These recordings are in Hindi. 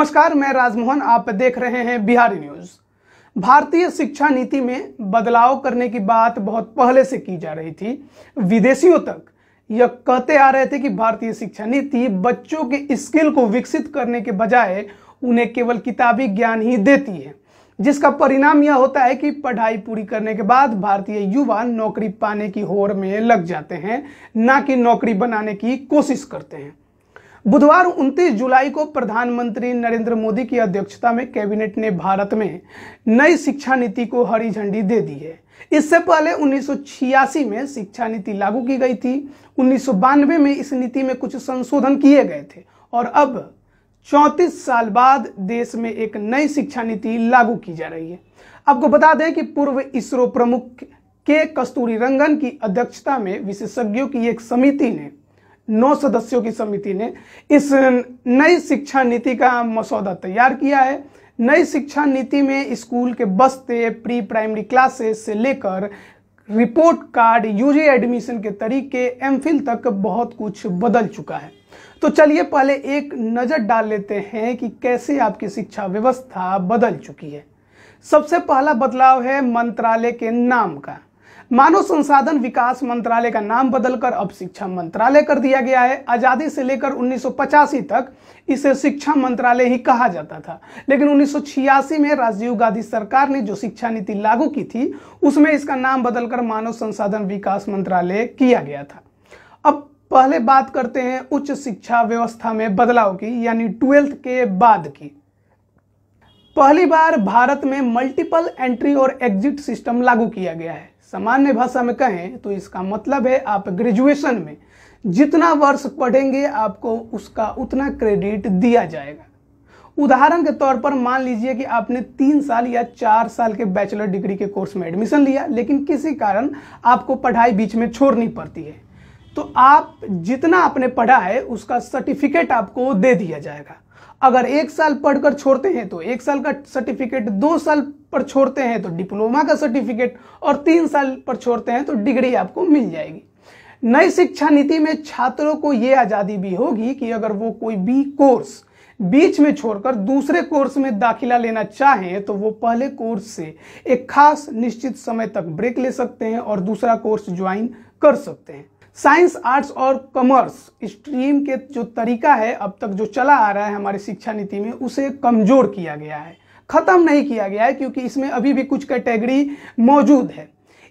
नमस्कार मैं राजमोहन आप देख रहे हैं बिहारी न्यूज भारतीय शिक्षा नीति में बदलाव करने की बात बहुत पहले से की जा रही थी विदेशियों तक यह कहते आ रहे थे कि भारतीय शिक्षा नीति बच्चों के स्किल को विकसित करने के बजाय उन्हें केवल किताबी ज्ञान ही देती है जिसका परिणाम यह होता है कि पढ़ाई पूरी करने के बाद भारतीय युवा नौकरी पाने की होड़ में लग जाते हैं ना कि नौकरी बनाने की कोशिश करते हैं बुधवार 29 जुलाई को प्रधानमंत्री नरेंद्र मोदी की अध्यक्षता में कैबिनेट ने भारत में नई शिक्षा नीति को हरी झंडी दे दी है इससे पहले 1986 में शिक्षा नीति लागू की गई थी उन्नीस में इस नीति में कुछ संशोधन किए गए थे और अब चौंतीस साल बाद देश में एक नई शिक्षा नीति लागू की जा रही है आपको बता दें कि पूर्व इसरो प्रमुख के कस्तूरी रंगन की अध्यक्षता में विशेषज्ञों की एक समिति ने नौ सदस्यों की समिति ने इस नई शिक्षा नीति का मसौदा तैयार किया है नई शिक्षा नीति में स्कूल के बस्ते प्री प्राइमरी क्लासेस से लेकर रिपोर्ट कार्ड यूजी एडमिशन के तरीके एमफिल तक बहुत कुछ बदल चुका है तो चलिए पहले एक नज़र डाल लेते हैं कि कैसे आपकी शिक्षा व्यवस्था बदल चुकी है सबसे पहला बदलाव है मंत्रालय के नाम का मानव संसाधन विकास मंत्रालय का नाम बदलकर अब शिक्षा मंत्रालय कर दिया गया है आजादी से लेकर उन्नीस तक इसे शिक्षा मंत्रालय ही कहा जाता था लेकिन उन्नीस में राजीव गांधी सरकार ने जो शिक्षा नीति लागू की थी उसमें इसका नाम बदलकर मानव संसाधन विकास मंत्रालय किया गया था अब पहले बात करते हैं उच्च शिक्षा व्यवस्था में बदलाव की यानी ट्वेल्थ के बाद की पहली बार भारत में मल्टीपल एंट्री और एग्जिट सिस्टम लागू किया गया है सामान्य भाषा में कहें तो इसका मतलब है आप ग्रेजुएशन में जितना वर्ष पढ़ेंगे आपको उसका उतना क्रेडिट दिया जाएगा उदाहरण के तौर पर मान लीजिए कि आपने तीन साल या चार साल के बैचलर डिग्री के कोर्स में एडमिशन लिया लेकिन किसी कारण आपको पढ़ाई बीच में छोड़नी पड़ती है तो आप जितना आपने पढ़ा है उसका सर्टिफिकेट आपको दे दिया जाएगा अगर एक साल पढ़कर छोड़ते हैं तो एक साल का सर्टिफिकेट दो साल पर छोड़ते हैं तो डिप्लोमा का सर्टिफिकेट और तीन साल पर छोड़ते हैं तो डिग्री आपको मिल जाएगी नई शिक्षा नीति में छात्रों को ये आज़ादी भी होगी कि अगर वो कोई भी कोर्स बीच में छोड़कर दूसरे कोर्स में दाखिला लेना चाहें तो वो पहले कोर्स से एक खास निश्चित समय तक ब्रेक ले सकते हैं और दूसरा कोर्स ज्वाइन कर सकते हैं साइंस आर्ट्स और कॉमर्स स्ट्रीम के जो तरीका है अब तक जो चला आ रहा है हमारी शिक्षा नीति में उसे कमज़ोर किया गया है ख़त्म नहीं किया गया है क्योंकि इसमें अभी भी कुछ कैटेगरी मौजूद है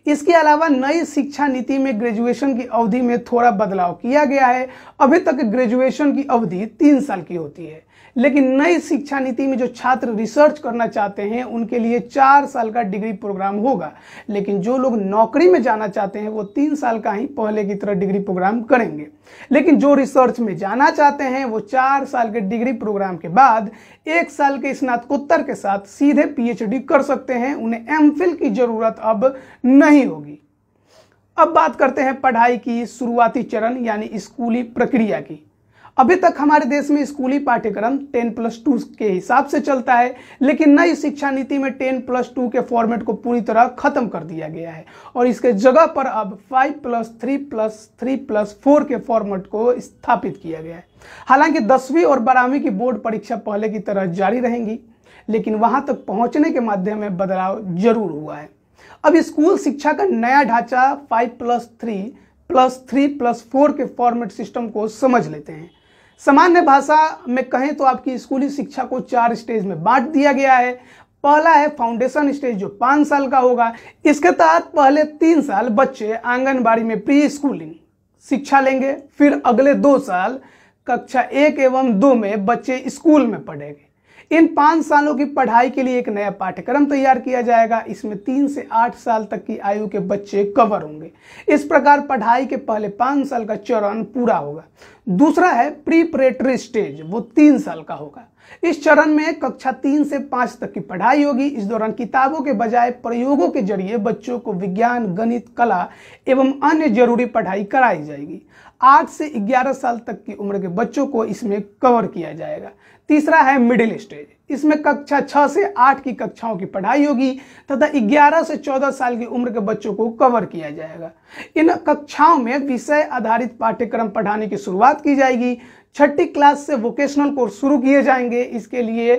इसके अलावा नई शिक्षा नीति में ग्रेजुएशन की अवधि में थोड़ा बदलाव किया गया है अभी तक ग्रेजुएशन की अवधि तीन साल की होती है लेकिन नई शिक्षा नीति में जो छात्र रिसर्च करना चाहते हैं उनके लिए चार साल का डिग्री प्रोग्राम होगा लेकिन जो लोग नौकरी में जाना चाहते हैं वो तीन साल का ही पहले की तरह डिग्री प्रोग्राम करेंगे लेकिन जो रिसर्च में जाना चाहते हैं वो चार साल के डिग्री प्रोग्राम के बाद एक साल के स्नातकोत्तर के साथ सीधे पीएचडी कर सकते हैं उन्हें एम की जरूरत अब नहीं होगी अब बात करते हैं पढ़ाई की शुरुआती चरण यानी स्कूली प्रक्रिया की अभी तक हमारे देश में स्कूली पाठ्यक्रम 10 प्लस टू के हिसाब से चलता है लेकिन नई शिक्षा नीति में 10 प्लस टू के फॉर्मेट को पूरी तरह खत्म कर दिया गया है और इसके जगह पर अब 5 plus three plus three plus four के फॉर्मेट को स्थापित किया गया है हालांकि दसवीं और बारहवीं की बोर्ड परीक्षा पहले की तरह जारी रहेंगी लेकिन वहां तक पहुंचने के माध्यम में बदलाव जरूर हुआ है अब स्कूल शिक्षा का नया ढांचा five plus three plus three plus four के फॉर्मेट सिस्टम को समझ लेते हैं सामान्य भाषा में कहें तो आपकी स्कूली शिक्षा को चार स्टेज में बांट दिया गया है पहला है फाउंडेशन स्टेज जो पाँच साल का होगा इसके तहत पहले तीन साल बच्चे आंगनबाड़ी में प्री स्कूलिंग शिक्षा लेंगे फिर अगले दो साल कक्षा एक एवं दो में बच्चे स्कूल में पढ़ेंगे इन पाँच सालों की पढ़ाई के लिए एक नया पाठ्यक्रम तैयार किया जाएगा इसमें तीन से आठ साल तक की आयु के बच्चे कवर होंगे इस प्रकार पढ़ाई के पहले पाँच साल का चरण पूरा होगा दूसरा है प्रीपरेटरी स्टेज वो तीन साल का होगा इस चरण में कक्षा तीन से पांच तक की पढ़ाई होगी इस दौरान किताबों के बजाय प्रयोगों के जरिए बच्चों को विज्ञान गणित कला एवं अन्य जरूरी पढ़ाई कराई जाएगी आठ से ग्यारह साल तक की उम्र के बच्चों को इसमें कवर किया जाएगा तीसरा है मिडिल स्टेज इसमें कक्षा छः से आठ की कक्षाओं की पढ़ाई होगी तथा ग्यारह से चौदह साल की उम्र के बच्चों को कवर किया जाएगा इन कक्षाओं में विषय आधारित पाठ्यक्रम पढ़ाने की शुरुआत की जाएगी छठी क्लास से वोकेशनल कोर्स शुरू किए जाएंगे इसके लिए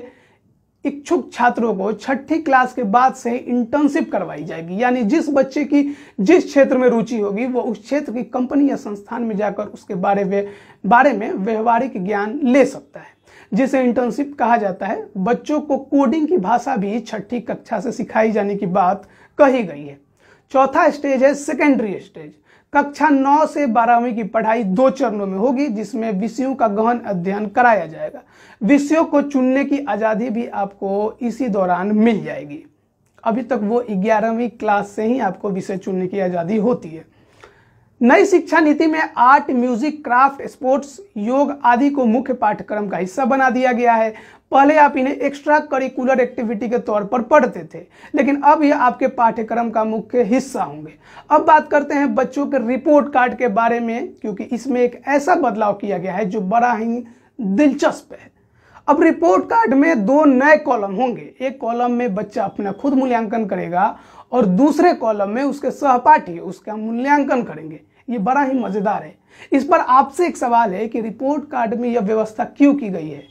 इच्छुक छात्रों को छठी क्लास के बाद से इंटर्नशिप करवाई जाएगी यानी जिस बच्चे की जिस क्षेत्र में रुचि होगी वो उस क्षेत्र की कंपनी या संस्थान में जाकर उसके बारे में बारे में व्यवहारिक ज्ञान ले सकता है जिसे इंटर्नशिप कहा जाता है बच्चों को कोडिंग की भाषा भी छठी कक्षा से सिखाई जाने की बात कही गई है चौथा स्टेज है सेकेंडरी स्टेज कक्षा नौ से बारहवीं की पढ़ाई दो चरणों में होगी जिसमें विषयों का गहन अध्ययन कराया जाएगा विषयों को चुनने की आज़ादी भी आपको इसी दौरान मिल जाएगी अभी तक वो ग्यारहवीं क्लास से ही आपको विषय चुनने की आज़ादी होती है नई शिक्षा नीति में आर्ट म्यूजिक क्राफ्ट स्पोर्ट्स योग आदि को मुख्य पाठ्यक्रम का हिस्सा बना दिया गया है पहले आप इन्हें एक्स्ट्रा करिकुलर एक्टिविटी के तौर पर पढ़ते थे लेकिन अब ये आपके पाठ्यक्रम का मुख्य हिस्सा होंगे अब बात करते हैं बच्चों के रिपोर्ट कार्ड के बारे में क्योंकि इसमें एक ऐसा बदलाव किया गया है जो बड़ा ही दिलचस्प है अब रिपोर्ट कार्ड में दो नए कॉलम होंगे एक कॉलम में बच्चा अपना खुद मूल्यांकन करेगा और दूसरे कॉलम में उसके सहपाठी उसका मूल्यांकन करेंगे ये बड़ा ही मज़ेदार है इस पर आपसे एक सवाल है कि रिपोर्ट कार्ड में यह व्यवस्था क्यों की गई है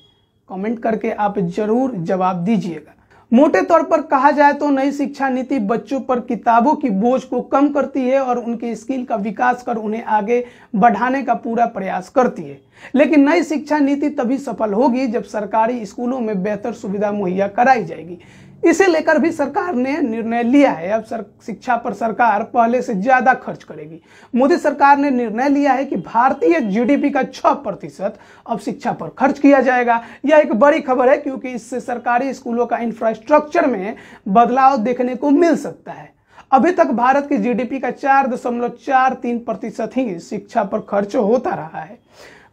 कमेंट करके आप जरूर जवाब दीजिएगा मोटे तौर पर कहा जाए तो नई शिक्षा नीति बच्चों पर किताबों की बोझ को कम करती है और उनके स्किल का विकास कर उन्हें आगे बढ़ाने का पूरा प्रयास करती है लेकिन नई शिक्षा नीति तभी सफल होगी जब सरकारी स्कूलों में बेहतर सुविधा मुहैया कराई जाएगी इसे लेकर भी सरकार ने निर्णय लिया है अब सर शिक्षा पर सरकार पहले से ज्यादा खर्च करेगी मोदी सरकार ने निर्णय लिया है कि भारतीय जीडीपी का छह प्रतिशत अब शिक्षा पर खर्च किया जाएगा यह एक बड़ी खबर है क्योंकि इससे सरकारी स्कूलों का इंफ्रास्ट्रक्चर में बदलाव देखने को मिल सकता है अभी तक भारत की जीडीपी का चार दशमलव चार तीन प्रतिशत ही शिक्षा पर खर्च होता रहा है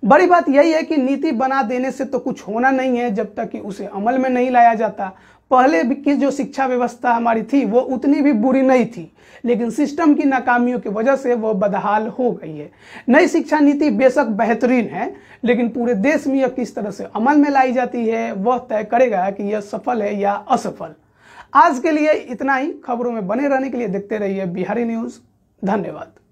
बड़ी बात यही है कि नीति बना देने से तो कुछ होना नहीं है जब तक कि उसे अमल में नहीं लाया जाता पहले की जो शिक्षा व्यवस्था हमारी थी वो उतनी भी बुरी नहीं थी लेकिन सिस्टम की नाकामियों की वजह से वो बदहाल हो गई है नई शिक्षा नीति बेशक बेहतरीन है लेकिन पूरे देश में यह किस तरह से अमल में लाई जाती है वह तय करेगा कि यह सफल है या असफल आज के लिए इतना ही खबरों में बने रहने के लिए देखते रहिए बिहारी न्यूज़ धन्यवाद